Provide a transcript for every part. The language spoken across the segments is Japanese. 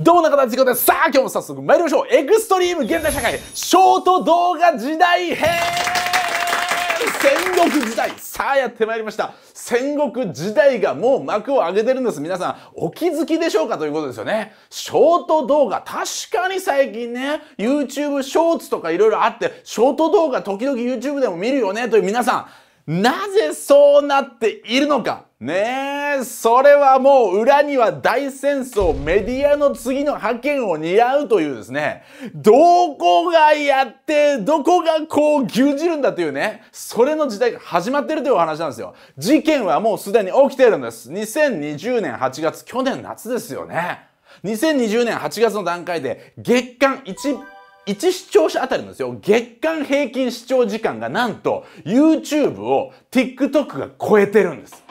どうな形でございますさあ今日も早速参りましょうエクストリーム現代社会ショート動画時代編戦国時代さあやってまいりました戦国時代がもう幕を上げてるんです皆さんお気づきでしょうかということですよねショート動画確かに最近ね YouTube ショーツとか色々あってショート動画時々 YouTube でも見るよねという皆さんなぜそうなっているのかねえ、それはもう裏には大戦争、メディアの次の覇権を担うというですね、どこがやって、どこがこう牛耳るんだというね、それの時代が始まってるというお話なんですよ。事件はもうすでに起きてるんです。2020年8月、去年夏ですよね。2020年8月の段階で月間1 1視聴者あたりのですよ、月間平均視聴時間がなんと YouTube を TikTok が超えてるんです。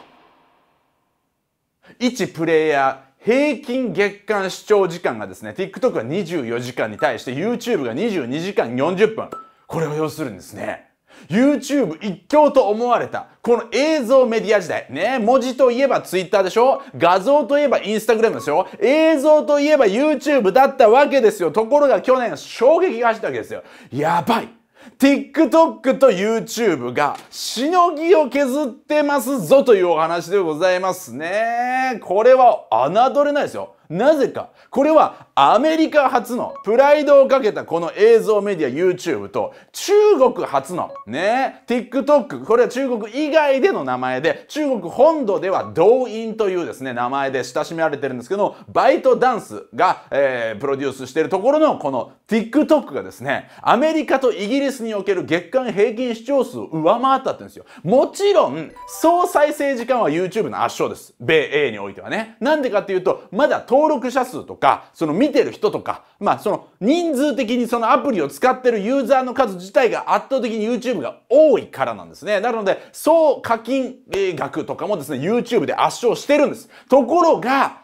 1プレイヤー平均月間視聴時間がですね、TikTok が24時間に対して YouTube が22時間40分。これを要するんですね。YouTube 一強と思われた、この映像メディア時代。ね、文字といえば Twitter でしょ画像といえば Instagram でしょ映像といえば YouTube だったわけですよ。ところが去年衝撃が走ったわけですよ。やばい TikTok と YouTube がしのぎを削ってますぞというお話でございますね。これは侮れないですよ。なぜかこれはアメリカ初のプライドをかけたこの映像メディア YouTube と中国初のね TikTok これは中国以外での名前で中国本土では動員というですね名前で親しめられてるんですけどバイトダンスが、えー、プロデュースしてるところのこの TikTok がですねアメリカとイギリスにおける月間平均視聴数を上回ったって言うんですよもちろん総再生時間は YouTube の圧勝です米英においてはねなんでかっていうとまだ東登録者数とか、その見てる人とか、まあその人数的にそのアプリを使ってるユーザーの数自体が圧倒的に YouTube が多いからなんですね。なので、総課金額とかもですね、YouTube で圧勝してるんです。ところが、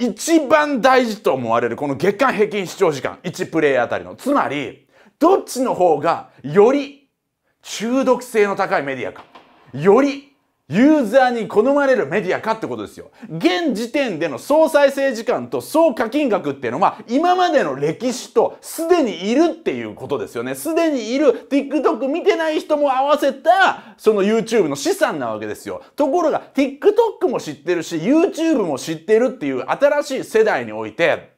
一番大事と思われるこの月間平均視聴時間、1プレイあたりの。つまり、どっちの方がより中毒性の高いメディアか、よりユーザーに好まれるメディアかってことですよ。現時点での総再生時間と総課金額っていうのは今までの歴史とすでにいるっていうことですよね。すでにいる TikTok 見てない人も合わせたその YouTube の資産なわけですよ。ところが TikTok も知ってるし YouTube も知ってるっていう新しい世代において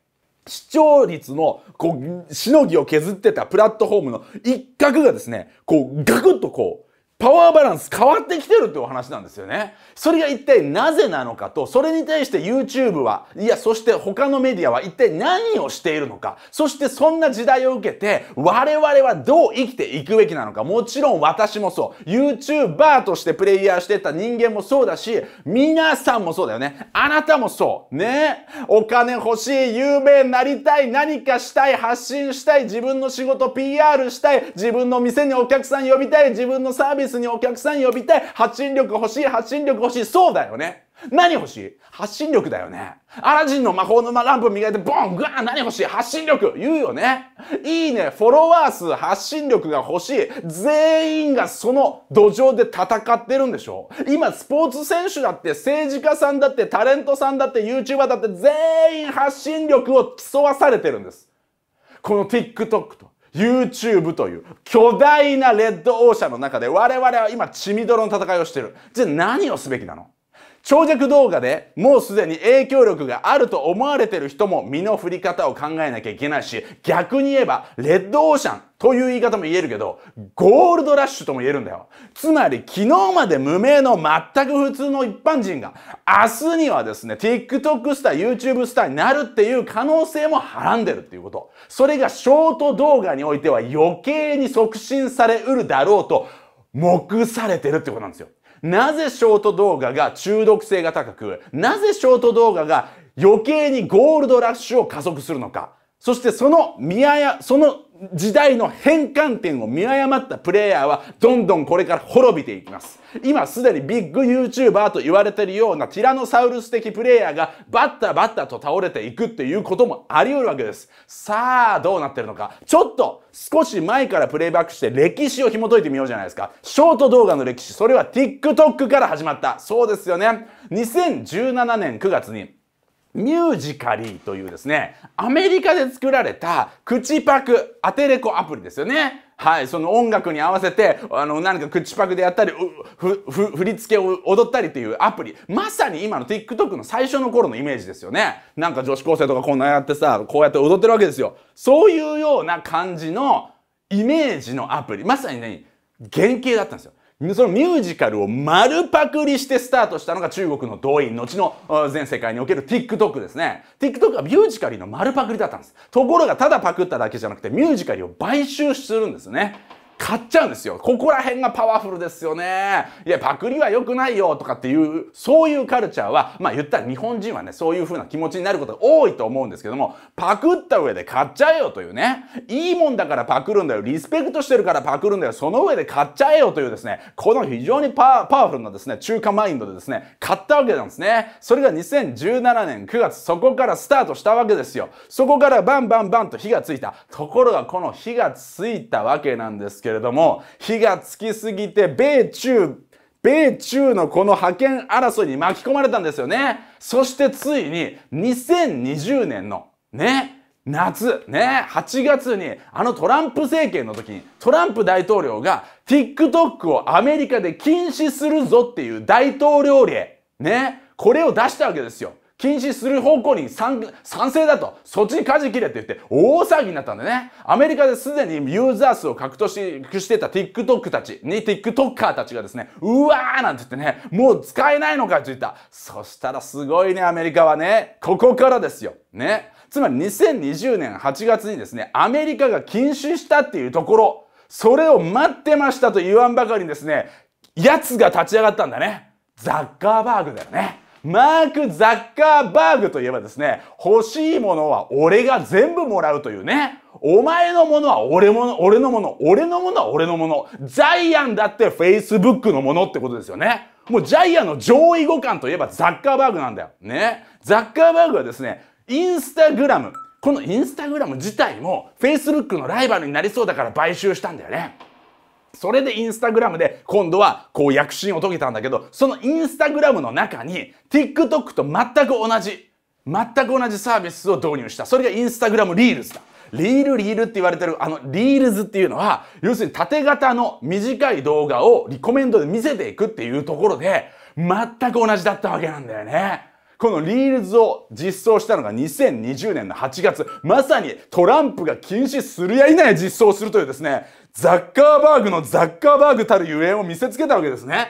視聴率の、こう、しのぎを削ってたプラットフォームの一角がですね、こう、ガクッとこう、パワーバランス変わってきてるってお話なんですよね。それが一体なぜなのかと、それに対して YouTube は、いや、そして他のメディアは一体何をしているのか、そしてそんな時代を受けて、我々はどう生きていくべきなのか、もちろん私もそう、YouTuber としてプレイヤーしてた人間もそうだし、皆さんもそうだよね。あなたもそう。ね。お金欲しい、有名になりたい、何かしたい、発信したい、自分の仕事 PR したい、自分の店にお客さん呼びたい、自分のサービススにお客さん呼びたい。発信力欲しい。発信力欲しい。そうだよね。何欲しい発信力だよね。アラジンの魔法のランプ磨いて、ボングワー何欲しい発信力言うよね。いいね、フォロワー数、発信力が欲しい。全員がその土壌で戦ってるんでしょ今、スポーツ選手だって、政治家さんだって、タレントさんだって、YouTuber だって、全員発信力を競わされてるんです。この TikTok と。YouTube という巨大なレッドオーシャンの中で我々は今血みどろの戦いをしている。じゃあ何をすべきなの長尺動画でもうすでに影響力があると思われてる人も身の振り方を考えなきゃいけないし、逆に言えば、レッドオーシャンという言い方も言えるけど、ゴールドラッシュとも言えるんだよ。つまり、昨日まで無名の全く普通の一般人が、明日にはですね、TikTok スター、YouTube スターになるっていう可能性もはらんでるっていうこと。それがショート動画においては余計に促進されうるだろうと、目されてるってことなんですよ。なぜショート動画が中毒性が高く、なぜショート動画が余計にゴールドラッシュを加速するのか。そしてその見誤、その時代の変換点を見誤ったプレイヤーはどんどんこれから滅びていきます今すでにビッグ YouTuber と言われてるようなティラノサウルス的プレイヤーがバッタバッタと倒れていくっていうこともあり得るわけですさあどうなってるのかちょっと少し前からプレイバックして歴史を紐解いてみようじゃないですかショート動画の歴史それは TikTok から始まったそうですよね2017年9月にミュージカリーというですね、アメリカで作られた口パクアテレコアプリですよね。はい、その音楽に合わせて、あの、何か口パクでやったり、ふ、ふ、振り付けを踊ったりっていうアプリ。まさに今の TikTok の最初の頃のイメージですよね。なんか女子高生とかこんなやってさ、こうやって踊ってるわけですよ。そういうような感じのイメージのアプリ。まさにね、原型だったんですよ。そのミュージカルを丸パクリしてスタートしたのが中国の動員、後の全世界における TikTok ですね。TikTok はミュージカルの丸パクリだったんです。ところがただパクっただけじゃなくてミュージカルを買収するんですね。買っちゃうんですよ。ここら辺がパワフルですよね。いや、パクリは良くないよとかっていう、そういうカルチャーは、まあ言ったら日本人はね、そういう風な気持ちになることが多いと思うんですけども、パクった上で買っちゃえよというね、いいもんだからパクるんだよ、リスペクトしてるからパクるんだよ、その上で買っちゃえよというですね、この非常にパワフルなですね、中華マインドでですね、買ったわけなんですね。それが2017年9月、そこからスタートしたわけですよ。そこからバンバンバンと火がついた。ところがこの火がついたわけなんですけどけれども火がつきすぎて米中米中のこの覇権争いに巻き込まれたんですよねそしてついに2020年のね夏ね8月にあのトランプ政権の時にトランプ大統領が TikTok をアメリカで禁止するぞっていう大統領令ねこれを出したわけですよ禁止する方向に賛成だと、そっちに舵切れって言って大騒ぎになったんだね。アメリカですでにユーザー数を獲得してた TikTok たちに、TikToker たちがですね、うわーなんて言ってね、もう使えないのかって言った。そしたらすごいね、アメリカはね、ここからですよ。ね。つまり2020年8月にですね、アメリカが禁止したっていうところ、それを待ってましたと言わんばかりにですね、奴が立ち上がったんだね。ザッカーバーグだよね。マーク・ザッカーバーグといえばですね、欲しいものは俺が全部もらうというね。お前のものは俺もの、俺のもの、俺のものは俺のもの。ジャイアンだって Facebook のものってことですよね。もうジャイアンの上位互換といえばザッカーバーグなんだよ。ね。ザッカーバーグはですね、インスタグラム。このインスタグラム自体も Facebook のライバルになりそうだから買収したんだよね。それでインスタグラムで今度はこう躍進を遂げたんだけど、そのインスタグラムの中に TikTok と全く同じ、全く同じサービスを導入した。それがインスタグラムリールズだ。リールリールって言われてるあのリールズっていうのは、要するに縦型の短い動画をリコメンドで見せていくっていうところで、全く同じだったわけなんだよね。このリールズを実装したのが2020年の8月、まさにトランプが禁止するやいない実装するというですね、ザッカーバーグのザッカーバーグたるゆえんを見せつけたわけですね。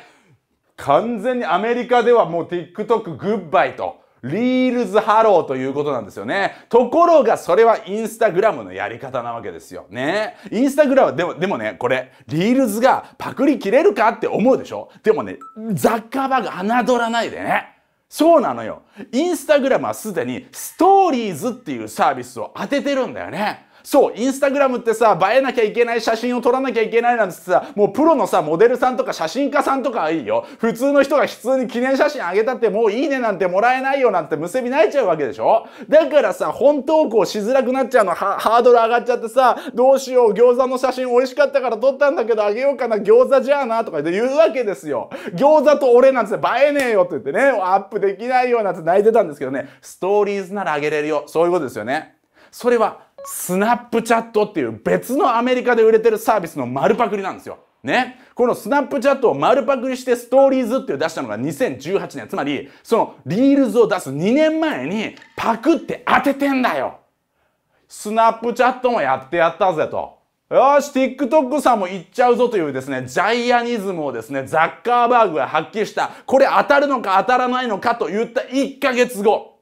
完全にアメリカではもう TikTok グッバイと、リールズハローということなんですよね。ところがそれはインスタグラムのやり方なわけですよ。ね。インスタグラムでも、でもね、これ、リールズがパクリ切れるかって思うでしょでもね、ザッカーバーグ侮らないでね。そうなのよ。インスタグラムはすでにストーリーズっていうサービスを当ててるんだよね。そう、インスタグラムってさ、映えなきゃいけない写真を撮らなきゃいけないなんてさ、もうプロのさ、モデルさんとか写真家さんとかはいいよ。普通の人が普通に記念写真あげたってもういいねなんてもらえないよなんてむせび泣いちゃうわけでしょだからさ、本投稿しづらくなっちゃうの、ハードル上がっちゃってさ、どうしよう、餃子の写真美味しかったから撮ったんだけどあげようかな、餃子じゃあなとか言うわけですよ。餃子と俺なんて映えねえよって言ってね、アップできないよなんて泣いてたんですけどね、ストーリーズならあげれるよ。そういうことですよね。それはスナップチャットっていう別のアメリカで売れてるサービスの丸パクリなんですよ。ね。このスナップチャットを丸パクリしてストーリーズっていう出したのが2018年。つまり、そのリールズを出す2年前にパクって当ててんだよ。スナップチャットもやってやったぜと。よし、TikTok さんも行っちゃうぞというですね、ジャイアニズムをですね、ザッカーバーグが発揮した、これ当たるのか当たらないのかと言った1ヶ月後。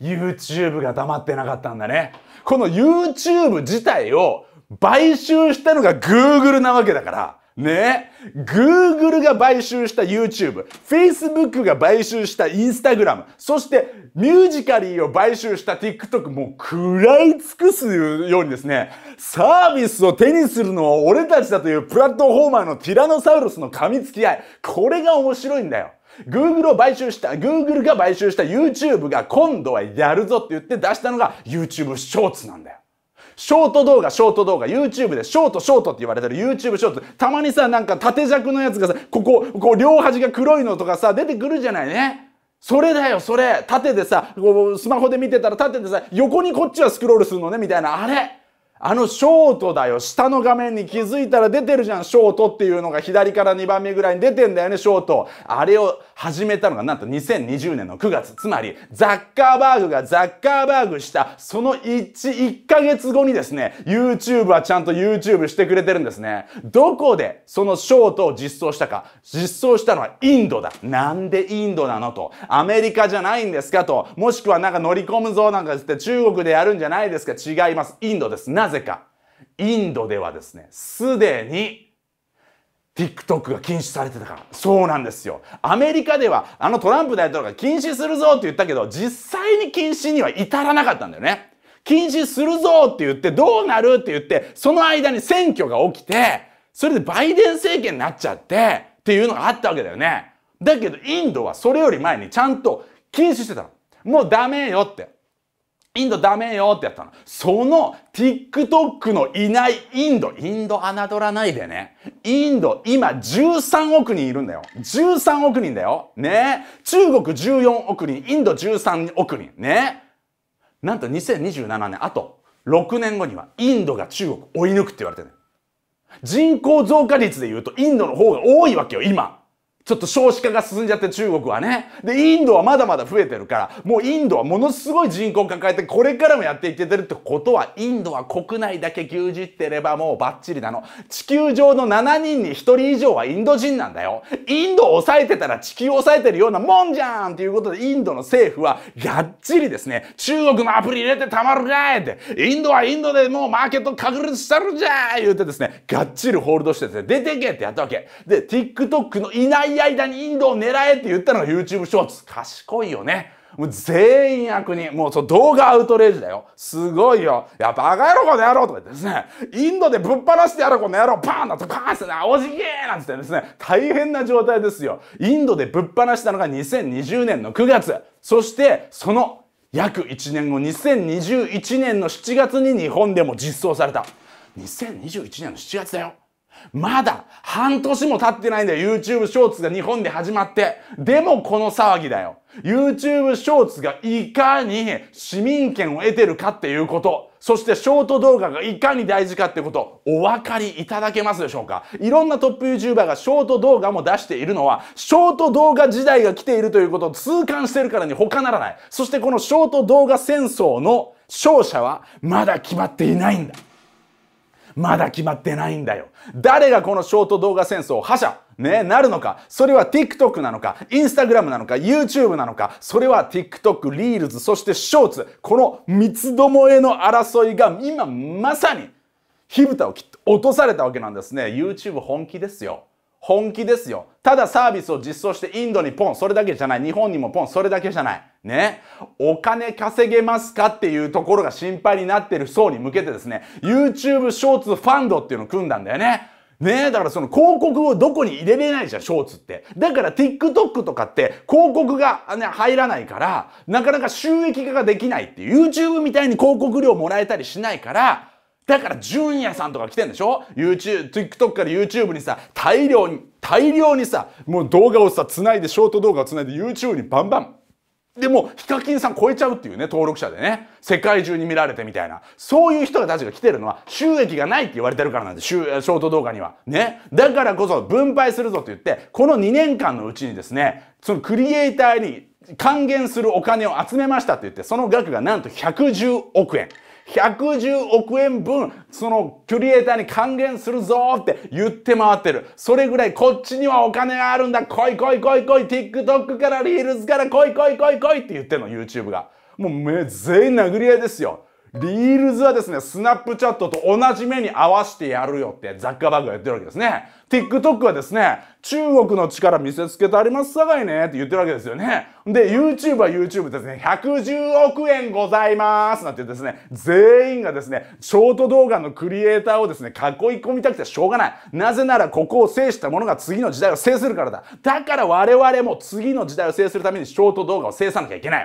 YouTube が黙ってなかったんだね。この YouTube 自体を買収したのが Google なわけだから。ね Google が買収した YouTube、Facebook が買収した Instagram、そしてミュージカリーを買収した TikTok、もう食らい尽くすようにですね、サービスを手にするのは俺たちだというプラットフォーマーのティラノサウルスの噛みつき合い、これが面白いんだよ。Google を買収した、Google が買収した YouTube が今度はやるぞって言って出したのが YouTube ショーツなんだよ。ショート動画、ショート動画、YouTube でショート、ショートって言われてる YouTube ショート。たまにさ、なんか縦尺のやつがさ、ここ、こう両端が黒いのとかさ、出てくるじゃないね。それだよ、それ。縦でさ、こうスマホで見てたら縦でさ、横にこっちはスクロールするのね、みたいな。あれあのショートだよ。下の画面に気づいたら出てるじゃん。ショートっていうのが左から2番目ぐらいに出てんだよね、ショート。あれを始めたのがなんと2020年の9月。つまり、ザッカーバーグがザッカーバーグした、その1、1ヶ月後にですね、YouTube はちゃんと YouTube してくれてるんですね。どこでそのショートを実装したか。実装したのはインドだ。なんでインドなのと。アメリカじゃないんですかと。もしくはなんか乗り込むぞなんかつって中国でやるんじゃないですか。違います。インドです。ななぜか、インドではですね、すでに TikTok が禁止されてたから。そうなんですよ。アメリカでは、あのトランプ大統領が禁止するぞって言ったけど、実際に禁止には至らなかったんだよね。禁止するぞって言って、どうなるって言って、その間に選挙が起きて、それでバイデン政権になっちゃって、っていうのがあったわけだよね。だけど、インドはそれより前にちゃんと禁止してたの。もうダメよって。インドダメよってやったの。その TikTok のいないインド、インド侮らないでね。インド今13億人いるんだよ。13億人だよ。ね中国14億人、インド13億人。ねなんと2027年、あと6年後にはインドが中国追い抜くって言われてる、ね。人口増加率で言うとインドの方が多いわけよ、今。ちょっと少子化が進んじゃって中国はね。で、インドはまだまだ増えてるから、もうインドはものすごい人口を抱えて、これからもやっていけてるってことは、インドは国内だけ牛耳ってればもうバッチリなの。地球上の7人に1人以上はインド人なんだよ。インドを抑えてたら地球を抑えてるようなもんじゃんっていうことで、インドの政府は、がっちりですね、中国のアプリ入れてたまるかいって、インドはインドでもうマーケット確立したるじゃー言うてですね、がっちりホールドしてですね、出てけってやったわけ。で、TikTok のいない間にインドを狙えって言ったのが YouTube ショーツ。賢いよね。もう全員役に。もうそ動画アウトレイジだよ。すごいよ。いや、バカ野郎この野郎とか言ってですね、インドでぶっ放してやろうこの野郎、パーンだとパーンってな、おじげーなんつってですね、大変な状態ですよ。インドでぶっ放したのが2020年の9月。そして、その約1年後、2021年の7月に日本でも実装された。2021年の7月だよ。まだ半年も経ってないんだよ。YouTube ショーツが日本で始まって。でもこの騒ぎだよ。YouTube ショーツがいかに市民権を得てるかっていうこと。そしてショート動画がいかに大事かってことお分かりいただけますでしょうかいろんなトップ YouTuber がショート動画も出しているのはショート動画時代が来ているということを痛感してるからに他ならない。そしてこのショート動画戦争の勝者はまだ決まっていないんだ。まだ決まってないんだよ。誰がこのショート動画戦争を覇者ね、なるのかそれは TikTok なのか ?Instagram なのか ?YouTube なのかそれは TikTok、Reels、そしてショーツ。この三つどもえの争いが今まさに火蓋を切って落とされたわけなんですね。YouTube 本気ですよ。本気ですよ。ただサービスを実装してインドにポン、それだけじゃない。日本にもポン、それだけじゃない。ね、お金稼げますかっていうところが心配になってる層に向けてですね、YouTube ショーツファンドっていうのを組んだんだよね。ねえ、だからその広告をどこに入れれないじゃん、ショーツって。だから TikTok とかって広告が、ね、入らないから、なかなか収益化ができないっていう。YouTube みたいに広告料もらえたりしないから、だから、純也さんとか来てんでしょ ?YouTube、TikTok から YouTube にさ、大量に、大量にさ、もう動画をさ、繋いで、ショート動画を繋いで YouTube にバンバンでもヒカキンさん超えちゃうっていうね登録者でね世界中に見られてみたいなそういう人たちが来てるのは収益がないって言われてるからなんでショート動画にはねだからこそ分配するぞと言ってこの2年間のうちにですねそのクリエイターに還元するお金を集めましたって言ってその額がなんと110億円110億円分、そのクリエイターに還元するぞって言って回ってる。それぐらいこっちにはお金があるんだ。来い来い来い来い。TikTok から r e ル l s から来い来い来い来いって言ってんの、YouTube が。もうめ、全員殴り合いですよ。リールズはですね、スナップチャットと同じ目に合わせてやるよってザッカーバッグが言ってるわけですね。TikTok はですね、中国の力見せつけてありますさがいねって言ってるわけですよね。で、YouTube は YouTube ですね、110億円ございますなんてですね、全員がですね、ショート動画のクリエイターをですね、囲い込みたくてしょうがない。なぜならここを制した者が次の時代を制するからだ。だから我々も次の時代を制するためにショート動画を制さなきゃいけない。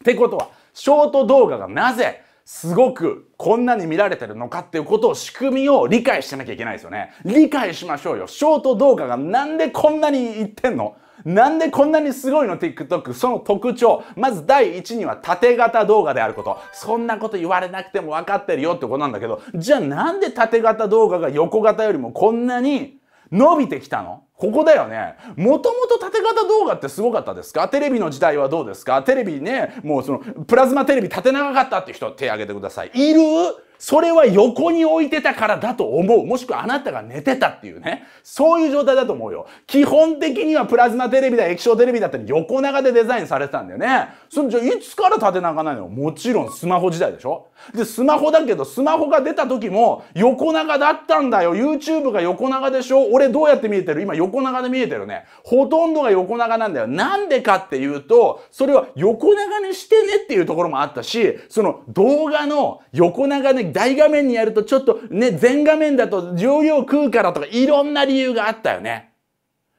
ってことは、ショート動画がなぜすごくこんなに見られてるのかっていうことを仕組みを理解してなきゃいけないですよね。理解しましょうよ。ショート動画がなんでこんなにいってんのなんでこんなにすごいの TikTok その特徴まず第一には縦型動画であることそんなこと言われなくても分かってるよってことなんだけどじゃあなんで縦型動画が横型よりもこんなに伸びてきたのここだよね。もともと縦型動画ってすごかったですかテレビの時代はどうですかテレビね、もうその、プラズマテレビ縦長かったって人手挙げてください。いるそれは横に置いてたからだと思う。もしくはあなたが寝てたっていうね。そういう状態だと思うよ。基本的にはプラズマテレビだ、液晶テレビだったり横長でデザインされてたんだよね。そのじゃいつから縦長なのもちろんスマホ時代でしょで、スマホだけど、スマホが出た時も横長だったんだよ。YouTube が横長でしょ俺どうやって見えてる今横長で見えてるね。ほとんどが横長なんだよ。なんでかっていうと、それは横長にしてねっていうところもあったし、その動画の横長で大画面にやるとちょっとね、全画面だと容量食うからとかいろんな理由があったよね。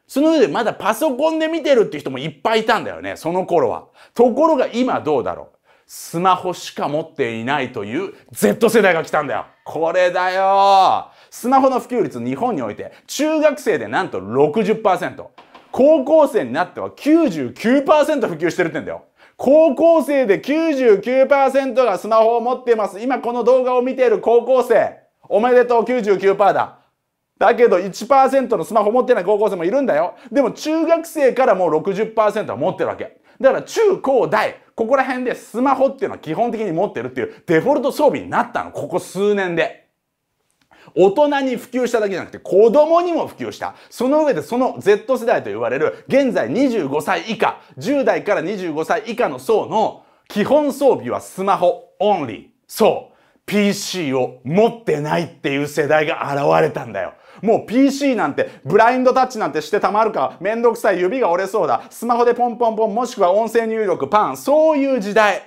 その上でまだパソコンで見てるって人もいっぱいいたんだよね、その頃は。ところが今どうだろう。スマホしか持っていないという Z 世代が来たんだよ。これだよスマホの普及率日本において中学生でなんと60%。高校生になっては99%普及してるってんだよ。高校生で99%がスマホを持っています。今この動画を見ている高校生、おめでとう99%だ。だけど1%のスマホ持ってない高校生もいるんだよ。でも中学生からもう60%は持ってるわけ。だから中高大、ここら辺でスマホっていうのは基本的に持ってるっていうデフォルト装備になったの。ここ数年で。大人に普及しただけじゃなくて子供にも普及した。その上でその Z 世代と言われる現在25歳以下、10代から25歳以下の層の基本装備はスマホオンリー。そう。PC を持ってないっていう世代が現れたんだよ。もう PC なんて、ブラインドタッチなんてしてたまるか、めんどくさい指が折れそうだ、スマホでポンポンポンもしくは音声入力パン、そういう時代。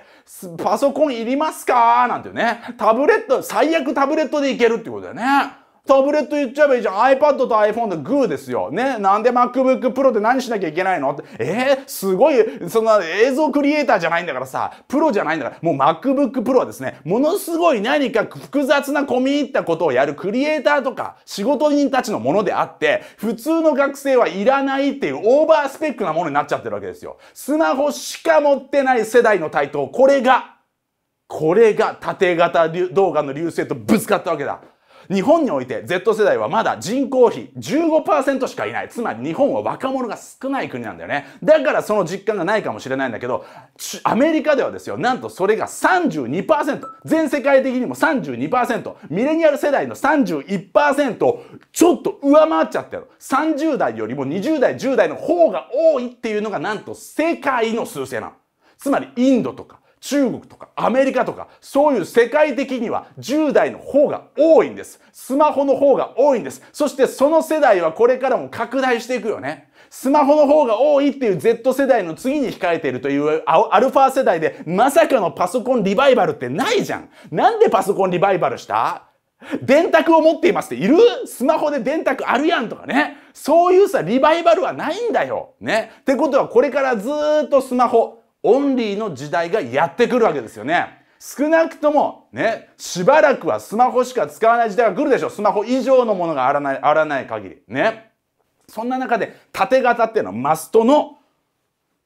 パソコンいりますかなんていうね。タブレット、最悪タブレットでいけるってことだよね。タブレット言っちゃえばいいじゃん。iPad と iPhone でグーですよ。ね。なんで MacBook Pro で何しなきゃいけないのって。えー、すごい、そんな映像クリエイターじゃないんだからさ、プロじゃないんだから、もう MacBook Pro はですね、ものすごい何か複雑な込み入ったことをやるクリエイターとか仕事人たちのものであって、普通の学生はいらないっていうオーバースペックなものになっちゃってるわけですよ。スマホしか持ってない世代の台頭、これが、これが縦型動画の流星とぶつかったわけだ。日本において Z 世代はまだ人口比15%しかいない。つまり日本は若者が少ない国なんだよね。だからその実感がないかもしれないんだけど、アメリカではですよ、なんとそれが32%。全世界的にも32%。ミレニアル世代の31%をちょっと上回っちゃってる。30代よりも20代、10代の方が多いっていうのがなんと世界の数勢なの。つまりインドとか中国とかアメリカとかそういう世界的には10代の方が多いんですスマホの方が多いんですそしてその世代はこれからも拡大していくよねスマホの方が多いっていう Z 世代の次に控えているというアルファ世代でまさかのパソコンリバイバルってないじゃんなんでパソコンリバイバルした電卓を持っていますっているスマホで電卓あるやんとかね。そういうさ、リバイバルはないんだよ。ね。ってことはこれからずっとスマホ、オンリーの時代がやってくるわけですよね。少なくともね、しばらくはスマホしか使わない時代が来るでしょ。スマホ以上のものがあらない、あらない限り。ね。そんな中で縦型っていうのはマストの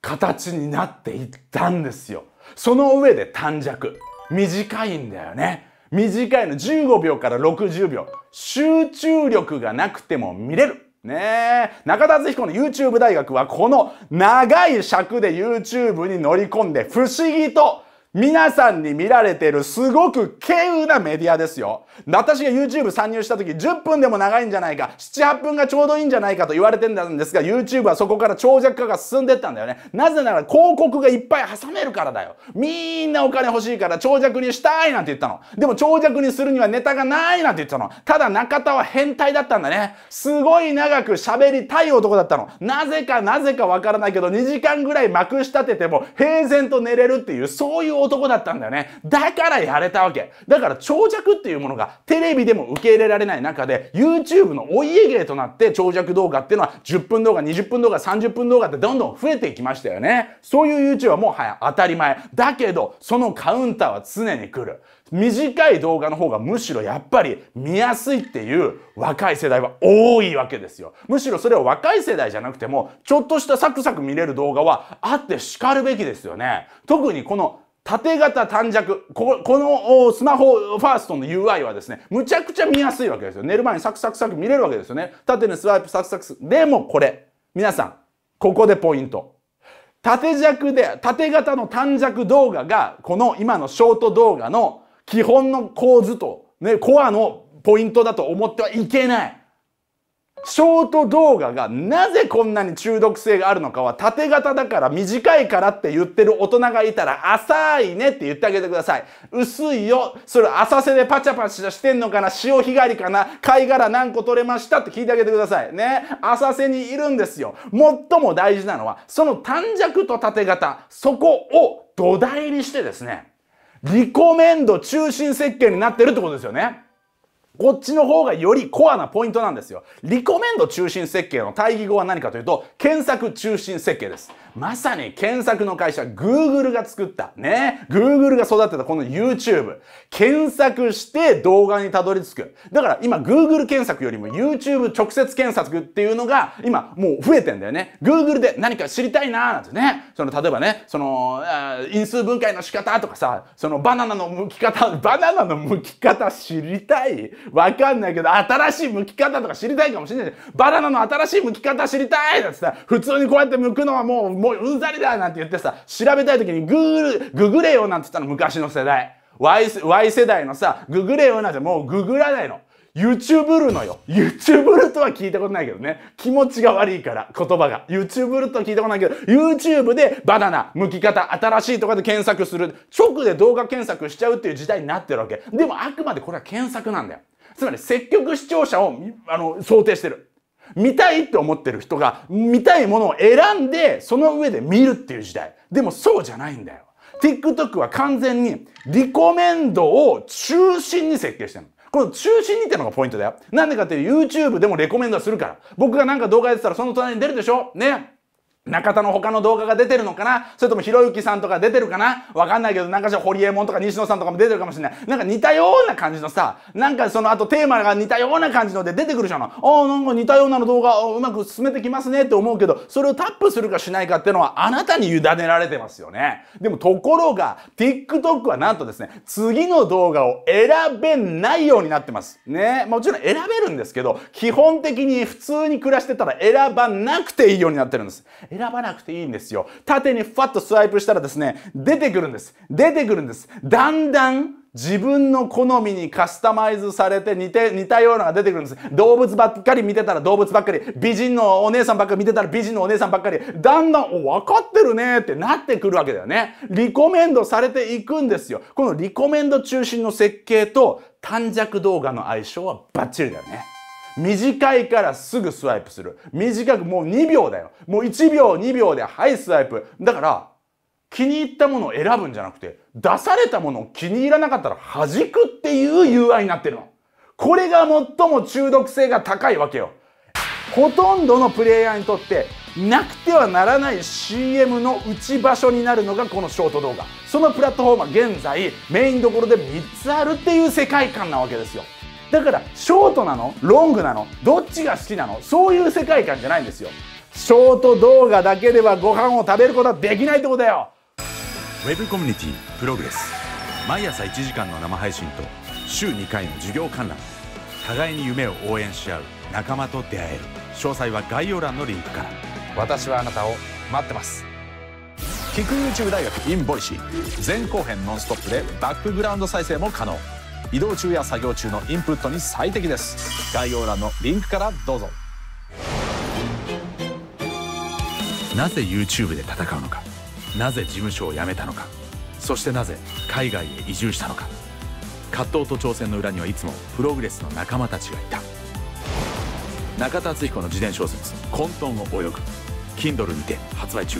形になっていったんですよ。その上で短尺。短いんだよね。短いの15秒から60秒。集中力がなくても見れる。ねえ。中田敦彦の YouTube 大学はこの長い尺で YouTube に乗り込んで不思議と皆さんに見られてるすごく軽有なメディアですよ。私が YouTube 参入した時10分でも長いんじゃないか、7、8分がちょうどいいんじゃないかと言われてだんですが YouTube はそこから長尺化が進んでったんだよね。なぜなら広告がいっぱい挟めるからだよ。みんなお金欲しいから長尺にしたいなんて言ったの。でも長尺にするにはネタがないなんて言ったの。ただ中田は変態だったんだね。すごい長く喋りたい男だったの。なぜかなぜかわからないけど2時間ぐらいまくし立てても平然と寝れるっていうそういう男男だったんだよね。だからやれたわけ。だから長尺っていうものがテレビでも受け入れられない中で、YouTube のお家芸となって長尺動画っていうのは10分動画、20分動画、30分動画ってどんどん増えていきましたよね。そういう YouTube はもはや当たり前。だけど、そのカウンターは常に来る。短い動画の方がむしろやっぱり見やすいっていう若い世代は多いわけですよ。むしろそれを若い世代じゃなくても、ちょっとしたサクサク見れる動画はあって叱るべきですよね。特にこの縦型短尺。このスマホファーストの UI はですねむちゃくちゃ見やすいわけですよ寝る前にサクサクサク見れるわけですよね縦にスワイプサクサクでもこれ皆さんここでポイント縦尺で縦型の短尺動画がこの今のショート動画の基本の構図とねコアのポイントだと思ってはいけないショート動画がなぜこんなに中毒性があるのかは縦型だから短いからって言ってる大人がいたら浅いねって言ってあげてください。薄いよ。それ浅瀬でパチャパチャしてんのかな潮干狩りかな貝殻何個取れましたって聞いてあげてください。ね。浅瀬にいるんですよ。最も大事なのはその短尺と縦型、そこを土台にしてですね、リコメンド中心設計になってるってことですよね。こっちの方がよりコアなポイントなんですよ。リコメンド中心設計の対義語は何かというと、検索中心設計です。まさに検索の会社 Google が作った、ね。Google が育てたこの YouTube。検索して動画にたどり着く。だから今 Google 検索よりも YouTube 直接検索っていうのが今もう増えてんだよね。Google で何か知りたいなーなんてね。その例えばね、その、因数分解の仕方とかさ、そのバナナの剥き方、バナナの剥き方知りたいわかんないけど、新しい剥き方とか知りたいかもしれないバナナの新しい剥き方知りたいだってさ、普通にこうやって剥くのはもうもううんざりだなんて言ってさ、調べたい時にグーググれよなんて言ったの昔の世代。Y, y 世代のさ、ググれよなんてもうググらないの。y o u t u b e るのよ。y o u t u b e るとは聞いたことないけどね。気持ちが悪いから、言葉が。y o u t u b e るとは聞いたことないけど、YouTube でバナナ、剥き方、新しいとかで検索する。直で動画検索しちゃうっていう時代になってるわけ。でもあくまでこれは検索なんだよ。つまり積極視聴者をあの想定してる。見たいって思ってる人が見たいものを選んでその上で見るっていう時代でもそうじゃないんだよ TikTok は完全にリコメンドを中心に設計してるのこの中心にってのがポイントだよなんでかっていうと YouTube でもレコメンドするから僕がなんか動画やってたらその隣に出るでしょね中田の他の動画が出てるのかなそれともひろゆきさんとか出てるかなわかんないけど、なんかじゃホリエモンとか西野さんとかも出てるかもしれない。なんか似たような感じのさ、なんかその、後テーマが似たような感じので出てくるじゃん。ああ、なんか似たようなの動画をうまく進めてきますねって思うけど、それをタップするかしないかっていうのはあなたに委ねられてますよね。でもところが、TikTok はなんとですね、次の動画を選べないようになってます。ね。もちろん選べるんですけど、基本的に普通に暮らしてたら選ばなくていいようになってるんです。選ばなくていいんですよ。縦にふわっとスワイプしたらですね、出てくるんです。出てくるんです。だんだん自分の好みにカスタマイズされて似て似たようなのが出てくるんです動物ばっかり見てたら動物ばっかり美人のお姉さんばっかり見てたら美人のお姉さんばっかりだんだんわ分かってるねってなってくるわけだよねリコメンドされていくんですよこのリコメンド中心の設計と短尺動画の相性はバッチリだよね短いからすぐスワイプする。短くもう2秒だよ。もう1秒2秒ではいスワイプ。だから気に入ったものを選ぶんじゃなくて出されたものを気に入らなかったら弾くっていう UI になってるの。これが最も中毒性が高いわけよ。ほとんどのプレイヤーにとってなくてはならない CM の打ち場所になるのがこのショート動画。そのプラットフォームは現在メインどころで3つあるっていう世界観なわけですよ。だからショートなのロングなのどっちが好きなのそういう世界観じゃないんですよショート動画だけではご飯を食べることはできないってことだよウェブコミュニティプログレス毎朝1時間の生配信と週2回の授業観覧互いに夢を応援し合う仲間と出会える詳細は概要欄のリンクから私はあなたを待ってます聞く YouTube 大学 in ボイシー前後編ノンストップでバックグラウンド再生も可能移動中や作業中のインプットに最適です概要欄のリンクからどうぞなぜ YouTube で戦うのかなぜ事務所を辞めたのかそしてなぜ海外へ移住したのか葛藤と挑戦の裏にはいつもプログレスの仲間たちがいた中田敦彦の自伝小説「混沌を泳ぐ」Kindle にて発売中